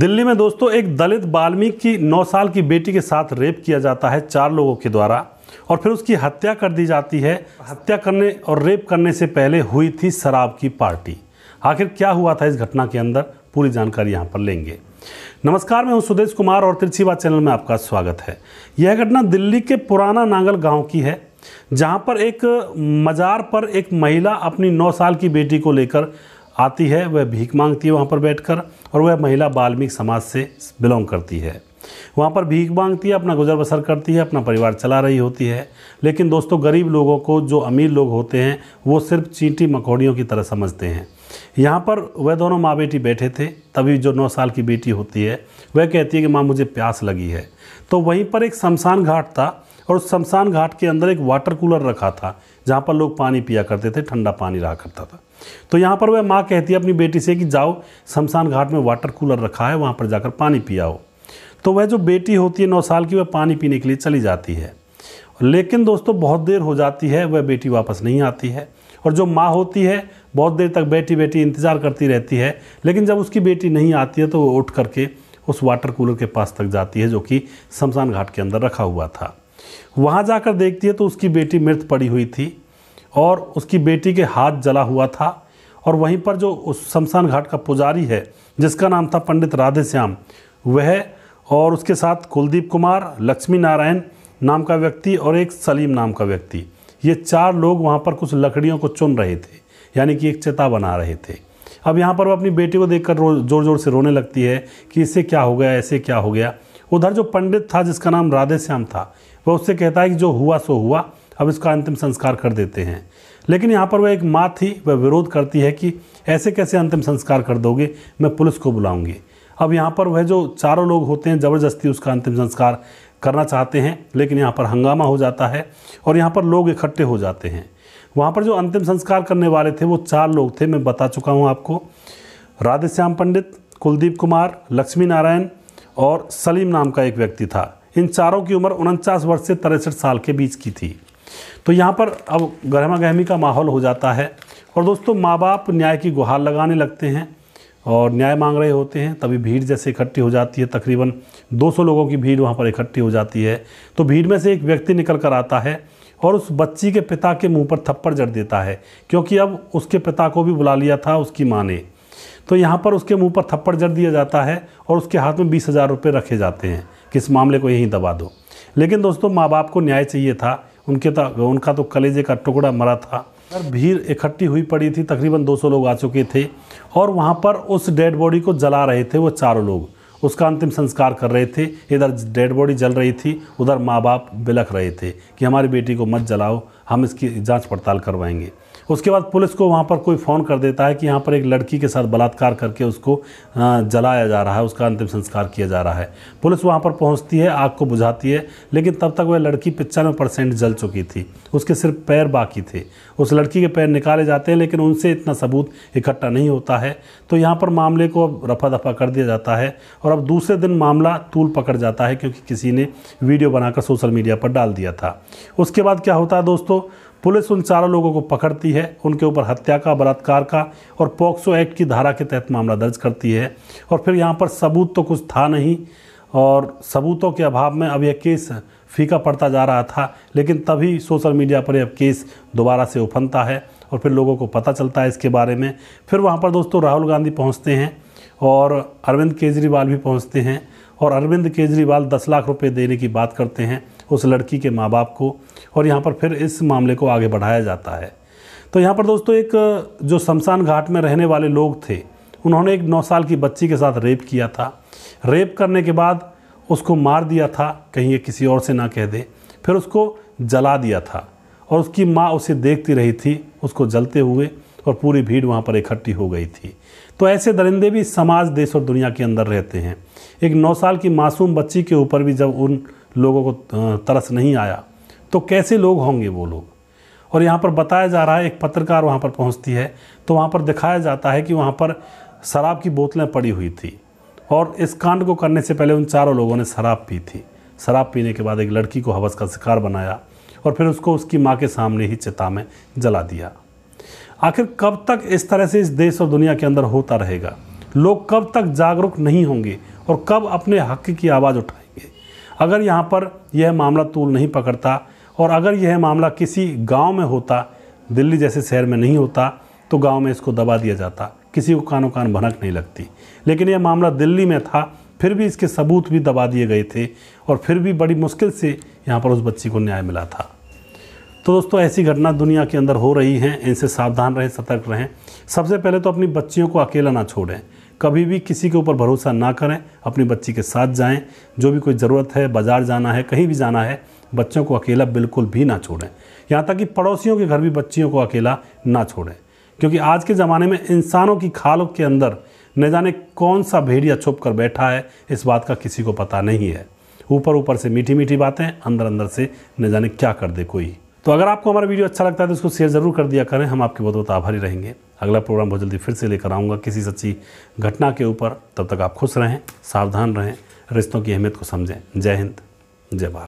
दिल्ली में दोस्तों एक दलित बाल्मीकि की नौ साल की बेटी के साथ रेप किया जाता है चार लोगों के द्वारा और फिर उसकी हत्या कर दी जाती है हत्या करने और रेप करने से पहले हुई थी शराब की पार्टी आखिर क्या हुआ था इस घटना के अंदर पूरी जानकारी यहाँ पर लेंगे नमस्कार मैं हूँ सुदेश कुमार और तिरछी चैनल में आपका स्वागत है यह घटना दिल्ली के पुराना नांगल गाँव की है जहाँ पर एक मज़ार पर एक महिला अपनी नौ साल की बेटी को लेकर आती है वह भीख मांगती है वहाँ पर बैठकर और वह महिला बाल्मीक समाज से बिलोंग करती है वहाँ पर भीख मांगती है अपना गुजर बसर करती है अपना परिवार चला रही होती है लेकिन दोस्तों गरीब लोगों को जो अमीर लोग होते हैं वो सिर्फ चींटी मकोड़ियों की तरह समझते हैं यहाँ पर वह दोनों माँ बेटी बैठे थे तभी जो नौ साल की बेटी होती है वह कहती है कि माँ मुझे प्यास लगी है तो वहीं पर एक शमशान घाट था और उस शमशान घाट के अंदर एक वाटर कूलर रखा था जहाँ पर लोग पानी पिया करते थे ठंडा पानी रहा करता था तो यहाँ पर वह माँ कहती है अपनी बेटी से कि जाओ शमशान घाट में वाटर कूलर रखा है वहाँ पर जाकर पानी पियाओ तो वह जो बेटी होती है नौ साल की वह पानी पीने के लिए चली जाती है लेकिन दोस्तों बहुत देर हो जाती है वह बेटी वापस नहीं आती है और जो माँ होती है बहुत देर तक बैठी बैठी इंतज़ार करती रहती है लेकिन जब उसकी बेटी नहीं आती है तो वो उठ करके उस वाटर कूलर के पास तक जाती है जो कि शमशान घाट के अंदर रखा हुआ था वहाँ जाकर देखती है तो उसकी बेटी मृत पड़ी हुई थी और उसकी बेटी के हाथ जला हुआ था और वहीं पर जो उस शमशान घाट का पुजारी है जिसका नाम था पंडित राधे श्याम वह और उसके साथ कुलदीप कुमार लक्ष्मी नारायण नाम का व्यक्ति और एक सलीम नाम का व्यक्ति ये चार लोग वहाँ पर कुछ लकड़ियों को चुन रहे थे यानी कि एक चिता बना रहे थे अब यहाँ पर वो अपनी बेटी को देखकर ज़ोर ज़ोर से रोने लगती है कि इससे क्या हो गया ऐसे क्या हो गया उधर जो पंडित था जिसका नाम राधे श्याम था वह उससे कहता है कि जो हुआ सो हुआ अब इसका अंतिम संस्कार कर देते हैं लेकिन यहाँ पर वह एक माँ थी वह विरोध करती है कि ऐसे कैसे अंतिम संस्कार कर दोगे मैं पुलिस को बुलाऊंगी अब यहाँ पर वह जो चारों लोग होते हैं ज़बरदस्ती उसका अंतिम संस्कार करना चाहते हैं लेकिन यहाँ पर हंगामा हो जाता है और यहाँ पर लोग इकट्ठे हो जाते हैं वहाँ पर जो अंतिम संस्कार करने वाले थे वो चार लोग थे मैं बता चुका हूँ आपको राधेश्याम पंडित कुलदीप कुमार लक्ष्मी नारायण और सलीम नाम का एक व्यक्ति था इन चारों की उम्र उनचास वर्ष से तिरसठ साल के बीच की थी तो यहाँ पर अब गर्मा गहमी का माहौल हो जाता है और दोस्तों माँ बाप न्याय की गुहार लगाने लगते हैं और न्याय मांग रहे होते हैं तभी भीड़ जैसे इकट्ठी हो जाती है तकरीबन 200 लोगों की भीड़ वहाँ पर इकट्ठी हो जाती है तो भीड़ में से एक व्यक्ति निकल कर आता है और उस बच्ची के पिता के मुंह पर थप्पड़ जड़ देता है क्योंकि अब उसके पिता को भी बुला लिया था उसकी माँ ने तो यहाँ पर उसके मुँह पर थप्पड़ जड़ दिया जाता है और उसके हाथ में बीस हज़ार रुपये रखे जाते हैं कि इस मामले को यहीं दबा दो लेकिन दोस्तों माँ बाप को न्याय चाहिए था उनके तो उनका तो कलेजे का टुकड़ा मरा था सर भीड़ इकट्ठी हुई पड़ी थी तकरीबन 200 लोग आ चुके थे और वहाँ पर उस डेड बॉडी को जला रहे थे वो चारों लोग उसका अंतिम संस्कार कर रहे थे इधर डेड बॉडी जल रही थी उधर माँ बाप बिलख रहे थे कि हमारी बेटी को मत जलाओ हम इसकी जाँच पड़ताल करवाएंगे उसके बाद पुलिस को वहाँ पर कोई फ़ोन कर देता है कि यहाँ पर एक लड़की के साथ बलात्कार करके उसको जलाया जा रहा है उसका अंतिम संस्कार किया जा रहा है पुलिस वहाँ पर पहुँचती है आग को बुझाती है लेकिन तब तक वह लड़की पचानवे परसेंट जल चुकी थी उसके सिर्फ पैर बाकी थे उस लड़की के पैर निकाले जाते हैं लेकिन उनसे इतना सबूत इकट्ठा नहीं होता है तो यहाँ पर मामले को अब रफा दफा कर दिया जाता है और अब दूसरे दिन मामला तूल पकड़ जाता है क्योंकि किसी ने वीडियो बनाकर सोशल मीडिया पर डाल दिया था उसके बाद क्या होता है दोस्तों पुलिस उन चारों लोगों को पकड़ती है उनके ऊपर हत्या का बलात्कार का और पॉक्सो एक्ट की धारा के तहत मामला दर्ज करती है और फिर यहाँ पर सबूत तो कुछ था नहीं और सबूतों के अभाव में अब यह केस फीका पड़ता जा रहा था लेकिन तभी सोशल मीडिया पर यह केस दोबारा से उफनता है और फिर लोगों को पता चलता है इसके बारे में फिर वहाँ पर दोस्तों राहुल गांधी पहुँचते हैं और अरविंद केजरीवाल भी पहुँचते हैं और अरविंद केजरीवाल दस लाख रुपये देने की बात करते हैं उस लड़की के माँ बाप को और यहाँ पर फिर इस मामले को आगे बढ़ाया जाता है तो यहाँ पर दोस्तों एक जो शमशान घाट में रहने वाले लोग थे उन्होंने एक नौ साल की बच्ची के साथ रेप किया था रेप करने के बाद उसको मार दिया था कहीं ये किसी और से ना कह दे फिर उसको जला दिया था और उसकी माँ उसे देखती रही थी उसको जलते हुए और पूरी भीड़ वहाँ पर इकट्ठी हो गई थी तो ऐसे दरिंदे भी समाज देश और दुनिया के अंदर रहते हैं एक नौ साल की मासूम बच्ची के ऊपर भी जब उन लोगों को तरस नहीं आया तो कैसे लोग होंगे वो लोग और यहाँ पर बताया जा रहा है एक पत्रकार वहाँ पर पहुँचती है तो वहाँ पर दिखाया जाता है कि वहाँ पर शराब की बोतलें पड़ी हुई थी और इस कांड को करने से पहले उन चारों लोगों ने शराब पी थी शराब पीने के बाद एक लड़की को हवस का शिकार बनाया और फिर उसको उसकी माँ के सामने ही चिता में जला दिया आखिर कब तक इस तरह से इस देश और दुनिया के अंदर होता रहेगा लोग कब तक जागरूक नहीं होंगे और कब अपने हक की आवाज़ उठाएंगे अगर यहाँ पर यह मामला तूल नहीं पकड़ता और अगर यह मामला किसी गांव में होता दिल्ली जैसे शहर में नहीं होता तो गांव में इसको दबा दिया जाता किसी को कानों कान भनक नहीं लगती लेकिन यह मामला दिल्ली में था फिर भी इसके सबूत भी दबा दिए गए थे और फिर भी बड़ी मुश्किल से यहाँ पर उस बच्ची को न्याय मिला था तो दोस्तों ऐसी घटना दुनिया के अंदर हो रही हैं इनसे सावधान रहें सतर्क रहें सबसे पहले तो अपनी बच्चियों को अकेला ना छोड़ें कभी भी किसी के ऊपर भरोसा ना करें अपनी बच्ची के साथ जाएं जो भी कोई ज़रूरत है बाज़ार जाना है कहीं भी जाना है बच्चों को अकेला बिल्कुल भी ना छोड़ें यहाँ तक कि पड़ोसियों के घर भी बच्चियों को अकेला ना छोड़ें क्योंकि आज के ज़माने में इंसानों की खालों के अंदर न जाने कौन सा भेड़िया छुप कर बैठा है इस बात का किसी को पता नहीं है ऊपर ऊपर से मीठी मीठी बातें अंदर अंदर से न जाने क्या कर दे कोई तो अगर आपको हमारा वीडियो अच्छा लगता है तो इसको शेयर ज़रूर कर दिया करें हम आपके बहुत बहुत आभारी रहेंगे अगला प्रोग्राम बहुत जल्दी फिर से लेकर आऊँगा किसी सच्ची घटना के ऊपर तब तक आप खुश रहें सावधान रहें रिश्तों की अहमियत को समझें जय हिंद जय भारत